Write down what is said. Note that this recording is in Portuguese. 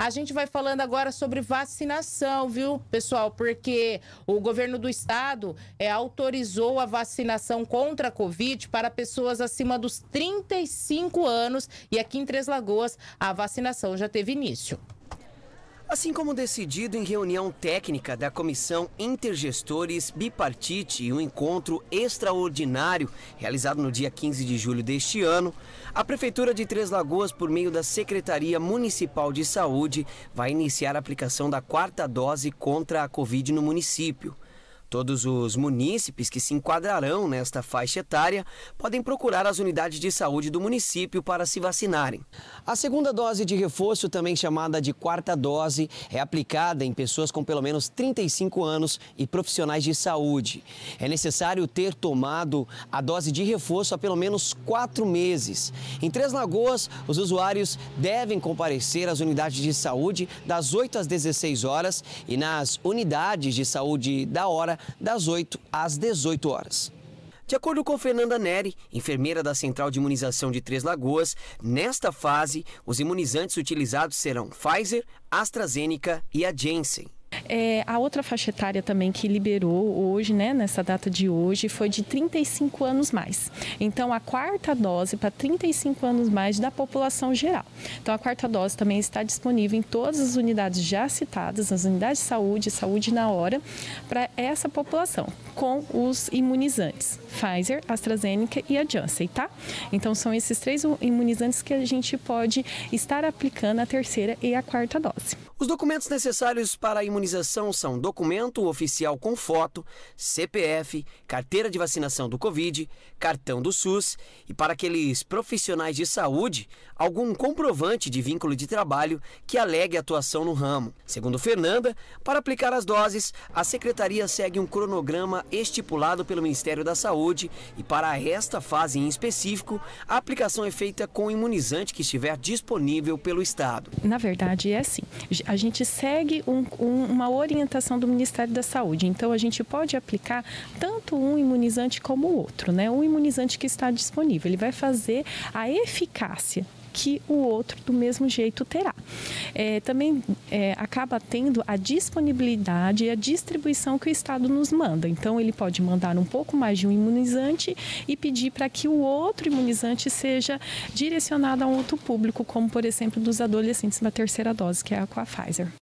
A gente vai falando agora sobre vacinação, viu, pessoal? Porque o governo do estado é, autorizou a vacinação contra a Covid para pessoas acima dos 35 anos e aqui em Três Lagoas a vacinação já teve início. Assim como decidido em reunião técnica da Comissão Intergestores Bipartite e um encontro extraordinário realizado no dia 15 de julho deste ano, a Prefeitura de Três Lagoas, por meio da Secretaria Municipal de Saúde, vai iniciar a aplicação da quarta dose contra a Covid no município. Todos os munícipes que se enquadrarão nesta faixa etária podem procurar as unidades de saúde do município para se vacinarem. A segunda dose de reforço, também chamada de quarta dose, é aplicada em pessoas com pelo menos 35 anos e profissionais de saúde. É necessário ter tomado a dose de reforço há pelo menos quatro meses. Em Três Lagoas, os usuários devem comparecer às unidades de saúde das 8 às 16 horas e nas unidades de saúde da hora das 8 às 18 horas. De acordo com Fernanda Neri, enfermeira da Central de Imunização de Três Lagoas, nesta fase, os imunizantes utilizados serão Pfizer, AstraZeneca e a Janssen. É, a outra faixa etária também que liberou hoje, né, nessa data de hoje, foi de 35 anos mais. Então, a quarta dose para 35 anos mais da população geral. Então, a quarta dose também está disponível em todas as unidades já citadas, nas unidades de saúde, saúde na hora, para essa população, com os imunizantes Pfizer, AstraZeneca e a Janssen, tá? Então, são esses três imunizantes que a gente pode estar aplicando a terceira e a quarta dose. Os documentos necessários para a imunização imunização são documento oficial com foto, CPF, carteira de vacinação do Covid, cartão do SUS e, para aqueles profissionais de saúde, algum comprovante de vínculo de trabalho que alegue atuação no ramo. Segundo Fernanda, para aplicar as doses, a secretaria segue um cronograma estipulado pelo Ministério da Saúde e, para esta fase em específico, a aplicação é feita com o imunizante que estiver disponível pelo Estado. Na verdade, é assim: a gente segue um, um uma orientação do Ministério da Saúde. Então, a gente pode aplicar tanto um imunizante como o outro, né? Um imunizante que está disponível. Ele vai fazer a eficácia que o outro do mesmo jeito terá. É, também é, acaba tendo a disponibilidade e a distribuição que o Estado nos manda. Então, ele pode mandar um pouco mais de um imunizante e pedir para que o outro imunizante seja direcionado a um outro público, como, por exemplo, dos adolescentes na terceira dose, que é a com a Pfizer.